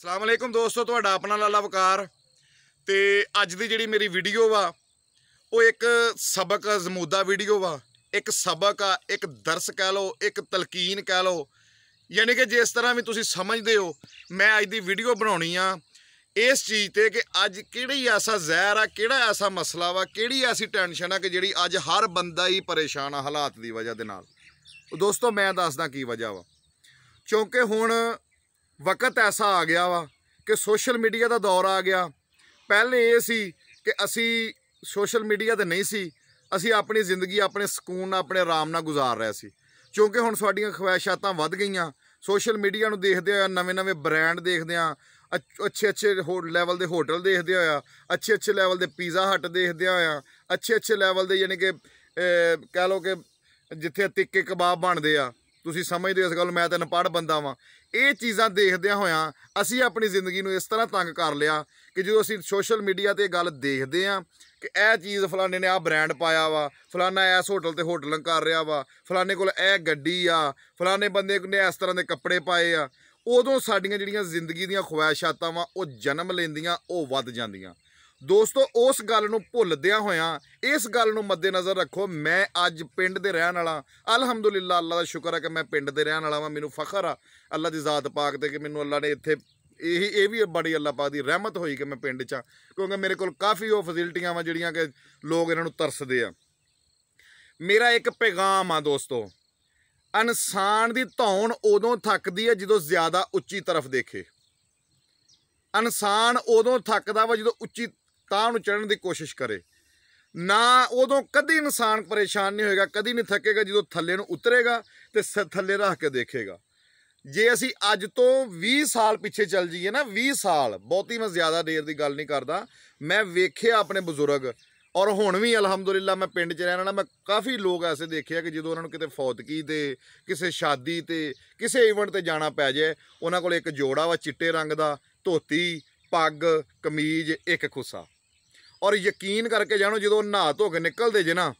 ਅਸਲਾਮ ਅਲੈਕਮ ਦੋਸਤੋ ਤੁਹਾਡਾ ਆਪਣਾ ਲਾਲਾ ਵਕਾਰ ਤੇ ਅੱਜ ਦੀ ਜਿਹੜੀ ਮੇਰੀ ਵੀਡੀਓ ਵਾ ਉਹ ਇੱਕ ਸਬਕ ਜ਼ਮੂਦਾ ਵੀਡੀਓ ਵਾ ਇੱਕ ਸਬਕ ਆ ਇੱਕ ਦਰਸ ਕਹਿ ਲਓ ਇੱਕ ਤਲਕੀਨ ਕਹਿ ਲਓ ਯਾਨੀ ਕਿ ਜਿਸ ਤਰ੍ਹਾਂ ਵੀ ਤੁਸੀਂ ਸਮਝਦੇ ਹੋ ਮੈਂ ਅੱਜ ਦੀ ਵੀਡੀਓ ਬਣਾਉਣੀ ਆ ਇਸ ਚੀਜ਼ ਤੇ ਕਿ ਅੱਜ ਕਿਹੜੀ ਐਸਾ ਜ਼ਹਿਰ ਆ ਕਿਹੜਾ ਐਸਾ ਮਸਲਾ ਵਾ ਕਿਹੜੀ ਐਸੀ ਟੈਨਸ਼ਨ ਆ ਕਿ ਜਿਹੜੀ ਅੱਜ ਹਰ ਬੰਦਾ ਹੀ ਪਰੇਸ਼ਾਨ ਆ ਹਾਲਾਤ ਦੀ ਵਜ੍ਹਾ ਦੇ ਨਾਲ ਦੋਸਤੋ ਮੈਂ ਦੱਸਦਾ ਕੀ ਵਜ੍ਹਾ ਵਾ ਕਿਉਂਕਿ ਹੁਣ ਵਕਤ ਐਸਾ ਆ ਗਿਆ ਵਾ ਕਿ ਸੋਸ਼ਲ ਮੀਡੀਆ ਦਾ ਦੌਰ ਆ ਗਿਆ ਪਹਿਲੇ ਇਹ ਸੀ ਕਿ ਅਸੀਂ ਸੋਸ਼ਲ ਮੀਡੀਆ ਤੇ ਨਹੀਂ ਸੀ ਅਸੀਂ ਆਪਣੀ ਜ਼ਿੰਦਗੀ ਆਪਣੇ ਸਕੂਨ ਨਾਲ ਆਪਣੇ ਆਰਾਮ ਨਾਲ ਗੁਜ਼ਾਰ ਰਹੇ ਸੀ ਕਿਉਂਕਿ ਹੁਣ ਸਾਡੀਆਂ ਤਾਂ ਵੱਧ ਗਈਆਂ ਸੋਸ਼ਲ ਮੀਡੀਆ ਨੂੰ ਦੇਖਦੇ ਹੋਇਆ ਨਵੇਂ-ਨਵੇਂ ਬ੍ਰਾਂਡ ਦੇਖਦੇ ਆ ਅੱਛੇ-ਅੱਛੇ ਲੈਵਲ ਦੇ ਹੋਟਲ ਦੇਖਦੇ ਹੋਇਆ ਅੱਛੇ-ਅੱਛੇ ਲੈਵਲ ਦੇ ਪੀਜ਼ਾ ਹਟ ਦੇਖਦੇ ਹੋਇਆ ਅੱਛੇ-ਅੱਛੇ ਲੈਵਲ ਦੇ ਯਾਨੀ ਕਿ ਕਹਿ ਲਓ ਕਿ ਜਿੱਥੇ ਤਿੱਕੇ ਕਬਾਬ ਬਣਦੇ ਆ ਤੁਸੀਂ ਸਮਝਦੇ ਹੋ ਇਸ ਗੱਲ ਮੈਂ ਤਾਂ ਅਨਪੜ੍ਹ ਬੰਦਾ ਵਾਂ ਇਹ ਚੀਜ਼ਾਂ ਦੇਖਦਿਆਂ ਹੋਇਆਂ ਅਸੀਂ ਆਪਣੀ ਜ਼ਿੰਦਗੀ ਨੂੰ ਇਸ ਤਰ੍ਹਾਂ ਤੰਗ ਕਰ ਲਿਆ ਕਿ ਜਦੋਂ ਅਸੀਂ ਸੋਸ਼ਲ ਮੀਡੀਆ ਤੇ ਗੱਲ ਦੇਖਦੇ ਆਂ ਕਿ ਇਹ ਚੀਜ਼ ਫਲਾਣੇ ਨੇ ਆ ਬ੍ਰਾਂਡ ਪਾਇਆ ਵਾ ਫਲਾਣਾ ਇਸ ਹੋਟਲ ਤੇ ਹੋਟਲਿੰਗ ਕਰ ਰਿਹਾ ਵਾ ਫਲਾਣੇ ਕੋਲ ਇਹ ਗੱਡੀ ਆ ਫਲਾਣੇ ਬੰਦੇ ਨੇ ਇਸ ਤਰ੍ਹਾਂ ਦੇ ਕੱਪੜੇ ਪਾਏ ਆ ਉਦੋਂ ਸਾਡੀਆਂ ਜਿਹੜੀਆਂ ਜ਼ਿੰਦਗੀ ਦੀਆਂ ਖੁਆਇਸ਼ਾਤਾਂ ਵਾ ਉਹ ਜਨਮ ਲੈਂਦੀਆਂ ਉਹ ਵੱਧ ਜਾਂਦੀਆਂ ਦੋਸਤੋ ਉਸ ਗੱਲ ਨੂੰ ਭੁੱਲਦਿਆਂ ਹੋਇਆਂ ਇਸ ਗੱਲ ਨੂੰ ਮੱਦੇਨਜ਼ਰ ਰੱਖੋ ਮੈਂ ਅੱਜ ਪਿੰਡ ਦੇ ਰਹਿਣ ਵਾਲਾ ਅਲਹਮਦੁਲਿਲਾ ਅੱਲਾ ਦਾ ਸ਼ੁਕਰ ਹੈ ਕਿ ਮੈਂ ਪਿੰਡ ਦੇ ਰਹਿਣ ਵਾਲਾ ਵਾਂ ਮੈਨੂੰ ਫਖਰ ਆ ਅੱਲਾ ਦੀ ਜ਼ਾਤ ਪਾਕ ਤੇ ਕਿ ਮੈਨੂੰ ਅੱਲਾ ਨੇ ਇੱਥੇ ਇਹੀ ਇਹ ਵੀ ਬੜੀ ਅੱਲਾ ਪਾਕ ਦੀ ਰਹਿਮਤ ਹੋਈ ਕਿ ਮੈਂ ਪਿੰਡ 'ਚ ਆ ਕਿਉਂਕਿ ਮੇਰੇ ਕੋਲ ਕਾਫੀ ਉਹ ਫੈਸਿਲਿਟੀਆਂ ਵਾਂ ਜਿਹੜੀਆਂ ਕਿ ਲੋਕ ਇਹਨਾਂ ਨੂੰ ਤਰਸਦੇ ਆ ਮੇਰਾ ਇੱਕ ਪੈਗਾਮ ਆ ਦੋਸਤੋ ਇਨਸਾਨ ਦੀ ਧੌਣ ਉਦੋਂ ਥੱਕਦੀ ਹੈ ਜਦੋਂ ਜ਼ਿਆਦਾ ਉੱਚੀ ਤਰਫ ਦੇਖੇ ਇਨਸਾਨ ਉਦੋਂ ਥੱਕਦਾ ਵਾ ਜਦੋਂ ਉੱਚੀ ਤਾਂ ਉਹਨੂੰ ਚੜਨ ਦੀ ਕੋਸ਼ਿਸ਼ ਕਰੇ ਨਾ ਉਦੋਂ ਕਦੀ ਇਨਸਾਨ ਪਰੇਸ਼ਾਨ ਨਹੀਂ ਹੋਏਗਾ ਕਦੀ ਨਹੀਂ ਥੱਕੇਗਾ ਜਦੋਂ ਥੱਲੇ ਨੂੰ ਉਤਰੇਗਾ ਤੇ ਥੱਲੇ ਰੱਖ ਕੇ ਦੇਖੇਗਾ ਜੇ ਅਸੀਂ ਅੱਜ ਤੋਂ 20 ਸਾਲ ਪਿੱਛੇ ਚੱਲ ਜਾਈਏ ਨਾ 20 ਸਾਲ ਬਹੁਤੀ ਮੈਂ ਜ਼ਿਆਦਾ ਦੇਰ ਦੀ ਗੱਲ ਨਹੀਂ ਕਰਦਾ ਮੈਂ ਵੇਖਿਆ ਆਪਣੇ ਬਜ਼ੁਰਗ ਔਰ ਹੁਣ ਵੀ ਅਲਹਮਦੁਲਿਲਾ ਮੈਂ ਪਿੰਡ 'ਚ ਰਹਿਣ ਵਾਲਾ ਮੈਂ ਕਾਫੀ ਲੋਕ ਐਸੇ ਦੇਖਿਆ ਕਿ ਜਦੋਂ ਉਹਨਾਂ ਨੂੰ ਕਿਤੇ ਫੌਤਕੀ ਤੇ ਕਿਸੇ ਸ਼ਾਦੀ ਤੇ ਕਿਸੇ ਇਵੈਂਟ ਤੇ ਜਾਣਾ ਪੈ ਜਾਏ ਉਹਨਾਂ ਕੋਲ ਇੱਕ ਜੋੜਾ ਵਾ ਚਿੱਟੇ ਰੰਗ ਦਾ ਧੋਤੀ ਪੱਗ ਕਮੀਜ਼ ਇੱਕ ਖੁੱਸਾ ਔਰ ਯਕੀਨ ਕਰਕੇ ਜਾਣੋ ਜਦੋਂ ਨਹਾ ਧੋ ਕੇ ਨਿਕਲਦੇ ਜੇ ਨਾ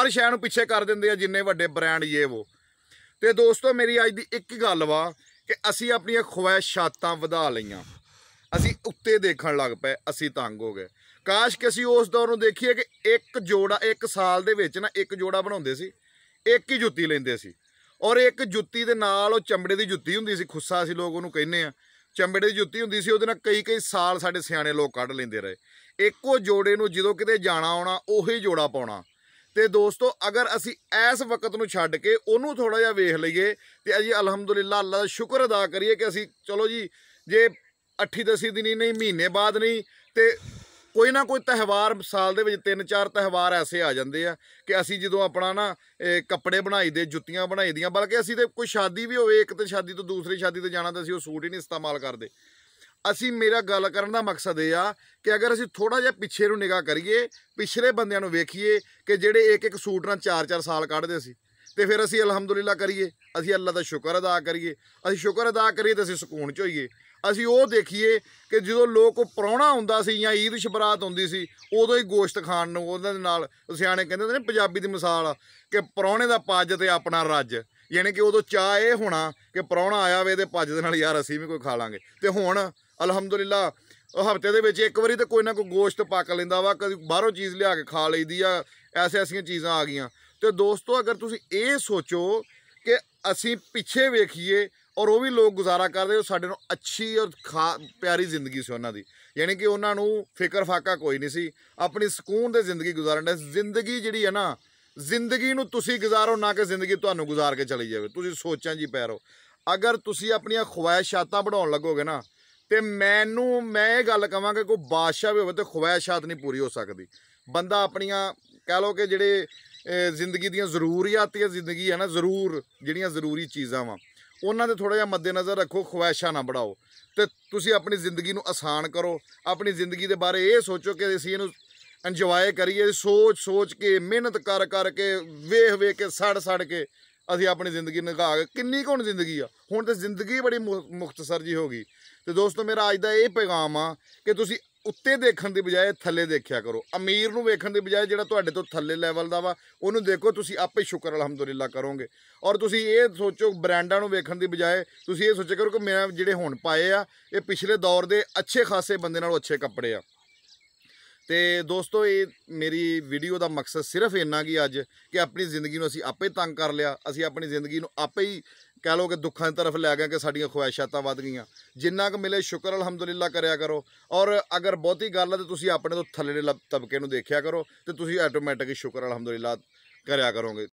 ਹਰ ਸ਼ੈ ਨੂੰ ਪਿੱਛੇ ਕਰ ਦਿੰਦੇ ਆ ਜਿੰਨੇ ਵੱਡੇ ਬ੍ਰਾਂਡ ਇਹ ਉਹ ਤੇ ਦੋਸਤੋ ਮੇਰੀ ਅੱਜ ਦੀ ਇੱਕ ਗੱਲ ਵਾ ਕਿ ਅਸੀਂ ਆਪਣੀਆਂ ਤਾਂ ਵਧਾ ਲਈਆਂ ਅਸੀਂ ਉੱਤੇ ਦੇਖਣ ਲੱਗ ਪਏ ਅਸੀਂ ਤੰਗ ਹੋ ਗਏ ਕਾਸ਼ ਕਿ ਅਸੀਂ ਉਸ ਦੌਰ ਨੂੰ ਦੇਖੀਏ ਕਿ ਇੱਕ ਜੋੜਾ ਇੱਕ ਸਾਲ ਦੇ ਵਿੱਚ ਨਾ ਇੱਕ ਜੋੜਾ ਬਣਾਉਂਦੇ ਸੀ ਇੱਕ ਹੀ ਜੁੱਤੀ ਲੈਂਦੇ ਸੀ ਔਰ ਇੱਕ ਜੁੱਤੀ ਦੇ ਨਾਲ ਉਹ ਚਮੜੇ ਦੀ ਜੁੱਤੀ ਹੁੰਦੀ ਸੀ ਖੁੱਸਾ ਸੀ ਲੋਕ ਉਹਨੂੰ ਕਹਿੰਦੇ ਆ ਚਮੜੇ ਦੀ ਜੁੱਤੀ ਹੁੰਦੀ ਸੀ ਉਹਦੇ ਨਾਲ ਕਈ ਕਈ ਸਾਲ ਸਾਡੇ ਸਿਆਣੇ ਲੋਕ ਕੱਢ ਲੈਂਦੇ ਰਹੇ ਇੱਕੋ ਜੋੜੇ ਨੂੰ ਜਦੋਂ ਕਿਤੇ ਜਾਣਾ ਆਉਣਾ ਉਹੀ ਜੋੜਾ ਪਾਉਣਾ ਤੇ ਦੋਸਤੋ ਅਗਰ ਅਸੀਂ ਇਸ ਵਕਤ ਨੂੰ ਛੱਡ ਕੇ ਉਹਨੂੰ ਥੋੜਾ ਜਿਹਾ ਵੇਖ ਲਈਏ ਤੇ ਅਜੀ ਅਲਹਮਦੁਲਿਲਾ ਅੱਲਾ ਦਾ ਸ਼ੁਕਰ ਅਦਾ ਕਰੀਏ ਕਿ ਅਸੀਂ ਚਲੋ ਜੀ ਜੇ 8-10 ਦਿਨ ਨਹੀਂ ਮਹੀਨੇ ਬਾਅਦ ਨਹੀਂ ਤੇ ਕੋਈ ਨਾ ਕੋਈ ਤਿਹਵਾਰ ਸਾਲ ਦੇ ਵਿੱਚ ਤਿੰਨ ਚਾਰ ਤਿਹਵਾਰ ਐਸੇ ਆ ਜਾਂਦੇ ਆ ਕਿ ਅਸੀਂ ਜਦੋਂ ਆਪਣਾ ਨਾ ਕੱਪੜੇ ਬਣਾਈਦੇ ਜੁੱਤੀਆਂ ਬਣਾਈਦੀਆਂ ਬਲਕਿ ਅਸੀਂ ਤੇ ਕੋਈ ਸ਼ਾਦੀ ਵੀ ਹੋਵੇ ਇੱਕ ਤੇ ਸ਼ਾਦੀ ਤੋਂ ਦੂਸਰੀ ਸ਼ਾਦੀ ਤੇ ਜਾਣਾ ਤਾਂ ਅਸੀਂ ਉਹ ਸੂਟ ਹੀ ਨਹੀਂ ਇਸਤੇਮਾਲ ਕਰਦੇ ਅਸੀਂ ਮੇਰਾ ਗੱਲ ਕਰਨ ਦਾ ਮਕਸਦ ਇਹ ਆ ਕਿ ਅਗਰ ਅਸੀਂ ਥੋੜਾ ਜਿਹਾ ਪਿੱਛੇ ਨੂੰ ਨਿਗਾਹ ਕਰੀਏ ਪਿਛਲੇ ਬੰਦਿਆਂ ਨੂੰ ਵੇਖੀਏ ਕਿ ਜਿਹੜੇ ਇੱਕ ਇੱਕ ਸੂਟ ਨਾਲ 4-4 ਸਾਲ ਕੱਢਦੇ ਸੀ ਤੇ ਫਿਰ ਅਸੀਂ ਅਲਹਮਦੁਲਿਲਾ ਕਰੀਏ ਅਸੀਂ ਅੱਲਾ ਦਾ ਸ਼ੁਕਰ ਅਦਾ ਕਰੀਏ ਅਸੀਂ ਸ਼ੁਕਰ ਅਦਾ ਕਰੀਏ ਤੇ ਅਸੀਂ ਸਕੂਨ ਚ ਹੋਈਏ ਅਸੀਂ ਉਹ ਦੇਖੀਏ ਕਿ ਜਦੋਂ ਲੋਕ ਪਰੌਣਾ ਹੁੰਦਾ ਸੀ ਜਾਂ ਈਦ ਸ਼ਬਰਾਤ ਹੁੰਦੀ ਸੀ ਉਦੋਂ ਹੀ ਗੋਸ਼ਤ ਖਾਣ ਨੂੰ ਉਹਨਾਂ ਦੇ ਨਾਲ ਸਿਆਣੇ ਕਹਿੰਦੇ ਨੇ ਪੰਜਾਬੀ ਦੀ ਮਿਸਾਲ ਆ ਕਿ ਪਰੌਣੇ ਦਾ ਪੱਜ ਤੇ ਆਪਣਾ ਰੱਜ ਯਾਨੀ ਕਿ ਉਦੋਂ ਚਾਹ ਇਹ ਹੋਣਾ ਕਿ ਪਰੌਣਾ ਆਇਆ ਵੇ ਤੇ ਪੱਜ ਦੇ ਨਾਲ ਯਾਰ ਅਸੀਂ ਵੀ ਕੋਈ ਖਾ ਲਾਂਗੇ ਤੇ ਹੁਣ ਅਲਹਮਦੁਲਿਲਾ ਉਹ ਹਫਤੇ ਦੇ ਵਿੱਚ ਇੱਕ ਵਾਰੀ ਤਾਂ ਕੋਈ ਨਾ ਕੋਈ ਗੋਸ਼ਤ ਪੱਕ ਲੈਂਦਾ ਵਾ ਕਦੀ ਬਾਹਰੋਂ ਚੀਜ਼ ਲਿਆ ਕੇ ਖਾ ਲਈਦੀ ਆ ਐਸੇ ਐਸੀਆਂ ਚੀਜ਼ਾਂ ਆ ਗਈਆਂ ਤੇ ਦੋਸਤੋ ਅਗਰ ਤੁਸੀਂ ਇਹ ਸੋਚੋ ਕਿ ਅਸੀਂ ਪਿੱਛੇ ਵੇਖੀਏ ਔਰ ਉਹ ਵੀ ਲੋਕ ਗੁਜ਼ਾਰਾ ਕਰਦੇ ਉਹ ਸਾਡੇ ਨਾਲ ਅੱਛੀ ਔਰ ਪਿਆਰੀ ਜ਼ਿੰਦਗੀ ਸੀ ਉਹਨਾਂ ਦੀ ਯਾਨੀ ਕਿ ਉਹਨਾਂ ਨੂੰ ਫਿਕਰ ਫਾਕਾ ਕੋਈ ਨਹੀਂ ਸੀ ਆਪਣੀ ਸਕੂਨ ਦੇ ਜ਼ਿੰਦਗੀ ਗੁਜ਼ਾਰਨ ਦਾ ਜ਼ਿੰਦਗੀ ਜਿਹੜੀ ਹੈ ਨਾ ਜ਼ਿੰਦਗੀ ਨੂੰ ਤੁਸੀਂ ਗੁਜ਼ਾਰੋ ਨਾ ਕਿ ਜ਼ਿੰਦਗੀ ਤੁਹਾਨੂੰ ਗੁਜ਼ਾਰ ਕੇ ਚਲੀ ਜਾਵੇ ਤੁਸੀਂ ਸੋਚਾਂ ਜੀ ਪੈਰੋ ਅਗਰ ਤੁਸੀਂ ਆਪਣੀਆਂ ਖੁਆਇਸ਼ਾਤਾਂ ਬਣਾਉਣ ਲੱਗੋਗੇ ਨਾ ਤੇ ਮੈਨੂੰ ਮੈਂ ਇਹ ਗੱਲ ਕਵਾਂਗਾ ਕੋਈ ਬਾਦਸ਼ਾਹ ਵੀ ਹੋਵੇ ਤੇ ਖੁਆਇਸ਼ਾਤ ਨਹੀਂ ਪੂਰੀ ਹੋ ਸਕਦੀ ਬੰਦਾ ਆਪਣੀਆਂ ਕਹਿ ਲੋ ਕਿ ਜਿਹੜੇ ਜ਼ਿੰਦਗੀ ਦੀਆਂ ਜ਼ਰੂਰੀਆਤੀਆਂ ਜ਼ਿੰਦਗੀ ਹੈ ਨਾ ਜ਼ਰੂਰ ਜਿਹੜੀਆਂ ਜ਼ਰੂਰੀ ਚੀਜ਼ਾਂ ਵਾ ਉਹਨਾਂ ਦੇ ਥੋੜਾ ਜਿਹਾ ਮੱਦੇ ਨਜ਼ਰ ਰੱਖੋ ਖੁਆਇਸ਼ਾਂ ਨਾ ਬੜਾਓ ਤੇ ਤੁਸੀਂ ਆਪਣੀ ਜ਼ਿੰਦਗੀ ਨੂੰ ਆਸਾਨ ਕਰੋ ਆਪਣੀ ਜ਼ਿੰਦਗੀ ਦੇ ਬਾਰੇ ਇਹ ਸੋਚੋ ਕਿ ਅਸੀਂ ਇਹਨੂੰ ਇੰਜੋਏ ਕਰੀਏ ਸੋਚ ਸੋਚ ਕੇ ਮਿਹਨਤ ਕਰ ਕਰ ਕੇ ਵੇਖ ਵੇਖ ਕੇ ਸੜ ਸੜ ਕੇ ਅਸੀਂ ਆਪਣੀ ਜ਼ਿੰਦਗੀ ਨਿਗਾਹ ਕੇ ਕਿੰਨੀ ਕੋਣ ਜ਼ਿੰਦਗੀ ਆ ਹੁਣ ਤੇ ਜ਼ਿੰਦਗੀ ਬੜੀ ਮੁਖਤਸਰ ਜੀ ਹੋ ਗਈ ਤੇ ਦੋਸਤੋ ਮੇਰਾ ਅੱਜ ਦਾ ਇਹ ਪੈਗਾਮ ਆ ਕਿ ਤੁਸੀਂ ਉੱਤੇ ਦੇਖਣ ਦੀ ਬਜਾਏ ਥੱਲੇ ਦੇਖਿਆ ਕਰੋ ਅਮੀਰ ਨੂੰ ਵੇਖਣ ਦੀ ਬਜਾਏ ਜਿਹੜਾ ਤੁਹਾਡੇ ਤੋਂ ਥੱਲੇ ਲੈਵਲ ਦਾ ਵਾ ਉਹਨੂੰ ਦੇਖੋ ਤੁਸੀਂ ਆਪੇ ਸ਼ੁਕਰ ਅਲਹਮਦੁਲਿਲਾ ਕਰੋਗੇ ਔਰ ਤੁਸੀਂ ਇਹ ਸੋਚੋ ਬ੍ਰਾਂਡਾਂ ਨੂੰ ਵੇਖਣ ਦੀ ਬਜਾਏ ਤੁਸੀਂ ਇਹ ਸੋਚਿਆ ਕਰੋ ਕਿ ਮੈਂ ਜਿਹੜੇ ਹੁਣ ਪਾਏ ਆ ਇਹ ਪਿਛਲੇ ਦੌਰ ਦੇ ਅੱਛੇ ਖਾਸੇ ਬੰਦੇ ਨਾਲੋਂ ਅੱਛੇ ਕੱਪੜੇ ਆ ਤੇ ਦੋਸਤੋ ਇਹ ਮੇਰੀ ਵੀਡੀਓ ਦਾ ਮਕਸਦ ਸਿਰਫ ਇੰਨਾ ਕਿ ਅੱਜ ਕਿ ਆਪਣੀ ਜ਼ਿੰਦਗੀ ਨੂੰ ਅਸੀਂ ਆਪੇ ਤੰਗ ਕਰ ਲਿਆ ਅਸੀਂ ਆਪਣੀ ਜ਼ਿੰਦਗੀ ਨੂੰ ਆਪੇ ਹੀ ਕਹਿ ਲੋ ਕਿ ਦੁੱਖਾਂ ਦੀ ਤਰਫ ਲੈ ਗਏ ਕਿ ਸਾਡੀਆਂ ਖੁਆਇਸ਼ਾਂ ਵੱਧ ਗਈਆਂ ਜਿੰਨਾ ਕੁ ਮਿਲੇ ਸ਼ੁਕਰ ਅਲਹਮਦੁਲਿਲਾ ਕਰਿਆ ਕਰੋ ਔਰ ਅਗਰ ਬਹੁਤੀ ਗੱਲ ਹੈ ਤੇ ਤੁਸੀਂ ਆਪਣੇ ਤੋਂ ਦੇ ਤਬਕੇ ਨੂੰ ਦੇਖਿਆ ਕਰੋ ਤੇ ਤੁਸੀਂ ਆਟੋਮੈਟਿਕ ਸ਼ੁਕਰ ਅਲਹਮਦੁਲਿਲਾ ਕਰਿਆ ਕਰੋਗੇ